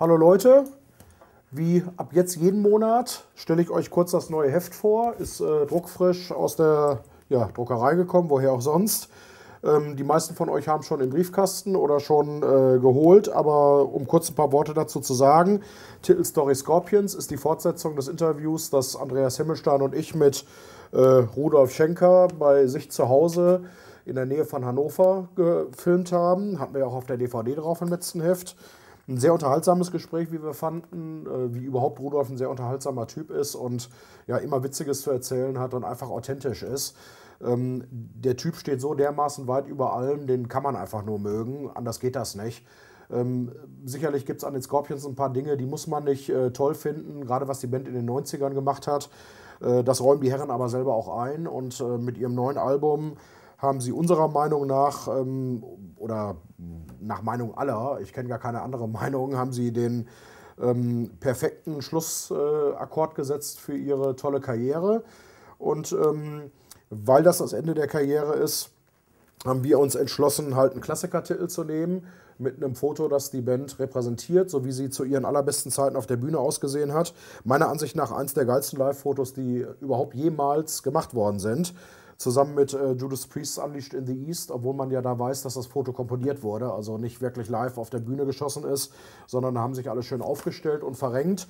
Hallo Leute, wie ab jetzt jeden Monat stelle ich euch kurz das neue Heft vor. Ist äh, druckfrisch aus der ja, Druckerei gekommen, woher auch sonst. Ähm, die meisten von euch haben schon im Briefkasten oder schon äh, geholt, aber um kurz ein paar Worte dazu zu sagen: Titelstory Scorpions ist die Fortsetzung des Interviews, das Andreas Himmelstein und ich mit äh, Rudolf Schenker bei sich zu Hause in der Nähe von Hannover gefilmt haben. Hatten wir auch auf der DVD drauf im letzten Heft ein sehr unterhaltsames Gespräch, wie wir fanden, äh, wie überhaupt Rudolf ein sehr unterhaltsamer Typ ist und ja immer Witziges zu erzählen hat und einfach authentisch ist. Ähm, der Typ steht so dermaßen weit über allem, den kann man einfach nur mögen, anders geht das nicht. Ähm, sicherlich gibt es an den Scorpions ein paar Dinge, die muss man nicht äh, toll finden, gerade was die Band in den 90ern gemacht hat. Äh, das räumen die Herren aber selber auch ein und äh, mit ihrem neuen Album haben sie unserer Meinung nach ähm, oder nach Meinung aller, ich kenne gar keine andere Meinung, haben sie den ähm, perfekten Schlussakkord äh, gesetzt für ihre tolle Karriere. Und ähm, weil das das Ende der Karriere ist, haben wir uns entschlossen, halt einen Klassikertitel zu nehmen mit einem Foto, das die Band repräsentiert, so wie sie zu ihren allerbesten Zeiten auf der Bühne ausgesehen hat. Meiner Ansicht nach eins der geilsten Live-Fotos, die überhaupt jemals gemacht worden sind zusammen mit äh, Judas Priest Unleashed in the East, obwohl man ja da weiß, dass das Foto komponiert wurde, also nicht wirklich live auf der Bühne geschossen ist, sondern haben sich alle schön aufgestellt und verrenkt.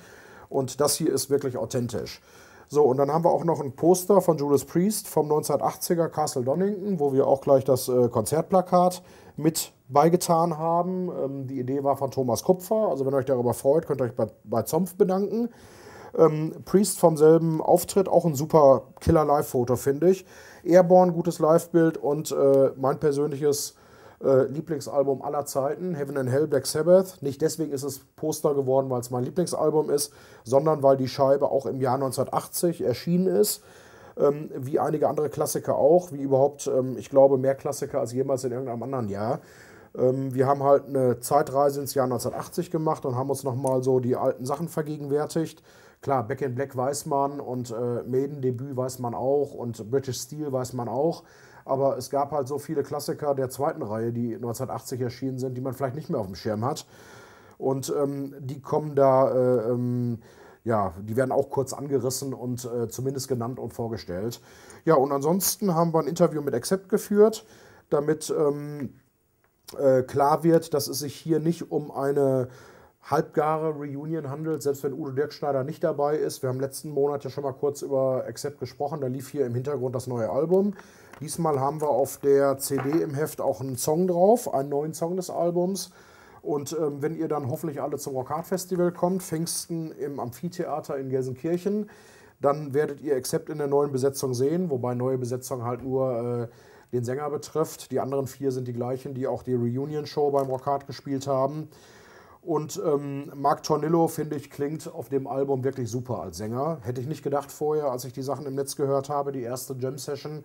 Und das hier ist wirklich authentisch. So, und dann haben wir auch noch ein Poster von Judas Priest vom 1980er Castle Donington, wo wir auch gleich das äh, Konzertplakat mit beigetan haben. Ähm, die Idee war von Thomas Kupfer. Also, wenn euch darüber freut, könnt ihr euch bei, bei Zompf bedanken. Ähm, Priest vom selben Auftritt, auch ein super Killer-Live-Foto, finde ich. Airborne, gutes Live-Bild und äh, mein persönliches äh, Lieblingsalbum aller Zeiten, Heaven and Hell, Black Sabbath. Nicht deswegen ist es Poster geworden, weil es mein Lieblingsalbum ist, sondern weil die Scheibe auch im Jahr 1980 erschienen ist. Ähm, wie einige andere Klassiker auch, wie überhaupt, ähm, ich glaube, mehr Klassiker als jemals in irgendeinem anderen Jahr. Ähm, wir haben halt eine Zeitreise ins Jahr 1980 gemacht und haben uns nochmal so die alten Sachen vergegenwärtigt. Klar, Back in Black weiß man und äh, Maiden-Debüt weiß man auch und British Steel weiß man auch. Aber es gab halt so viele Klassiker der zweiten Reihe, die 1980 erschienen sind, die man vielleicht nicht mehr auf dem Schirm hat. Und ähm, die kommen da, äh, ähm, ja, die werden auch kurz angerissen und äh, zumindest genannt und vorgestellt. Ja, und ansonsten haben wir ein Interview mit Accept geführt, damit. Ähm, äh, klar wird, dass es sich hier nicht um eine halbgare Reunion handelt, selbst wenn Udo Dirkschneider nicht dabei ist. Wir haben letzten Monat ja schon mal kurz über Accept gesprochen, da lief hier im Hintergrund das neue Album. Diesmal haben wir auf der CD im Heft auch einen Song drauf, einen neuen Song des Albums. Und ähm, wenn ihr dann hoffentlich alle zum Rockart Festival kommt, Pfingsten im Amphitheater in Gelsenkirchen, dann werdet ihr Accept in der neuen Besetzung sehen, wobei neue Besetzung halt nur äh, den Sänger betrifft. Die anderen vier sind die gleichen, die auch die Reunion-Show beim Rockart gespielt haben. Und ähm, Mark Tornillo, finde ich, klingt auf dem Album wirklich super als Sänger. Hätte ich nicht gedacht vorher, als ich die Sachen im Netz gehört habe, die erste Jam-Session.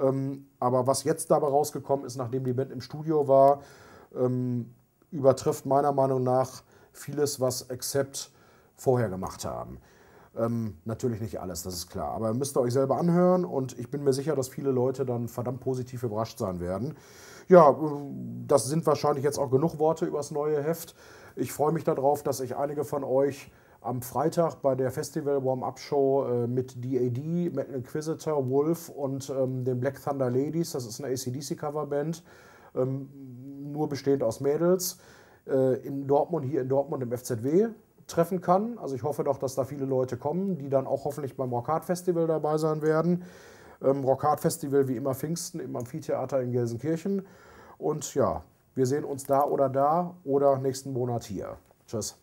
Ähm, aber was jetzt dabei rausgekommen ist, nachdem die Band im Studio war, ähm, übertrifft meiner Meinung nach vieles, was Accept vorher gemacht haben. Ähm, natürlich nicht alles, das ist klar. Aber müsst ihr euch selber anhören und ich bin mir sicher, dass viele Leute dann verdammt positiv überrascht sein werden. Ja, äh, das sind wahrscheinlich jetzt auch genug Worte über das neue Heft. Ich freue mich darauf, dass ich einige von euch am Freitag bei der Festival Warm-Up Show äh, mit DAD, Metal Inquisitor, Wolf und ähm, den Black Thunder Ladies, das ist eine ACDC-Coverband, ähm, nur bestehend aus Mädels, äh, in Dortmund, hier in Dortmund im FZW treffen kann. Also ich hoffe doch, dass da viele Leute kommen, die dann auch hoffentlich beim Rockhard Festival dabei sein werden. Ähm, Rockhard Festival wie immer Pfingsten im Amphitheater in Gelsenkirchen. Und ja, wir sehen uns da oder da oder nächsten Monat hier. Tschüss.